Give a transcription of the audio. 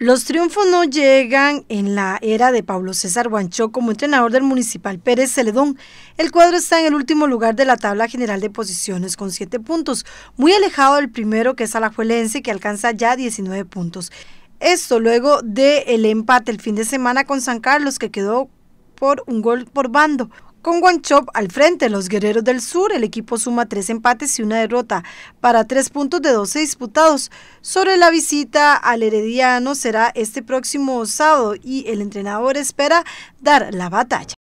Los triunfos no llegan en la era de Pablo César Guancho como entrenador del Municipal Pérez Celedón. El cuadro está en el último lugar de la tabla general de posiciones con siete puntos, muy alejado del primero que es Alajuelense que alcanza ya 19 puntos. Esto luego del empate el fin de semana con San Carlos que quedó por un gol por bando. Con Guanchop al frente, los Guerreros del Sur, el equipo suma tres empates y una derrota para tres puntos de 12 disputados. Sobre la visita al Herediano será este próximo sábado y el entrenador espera dar la batalla.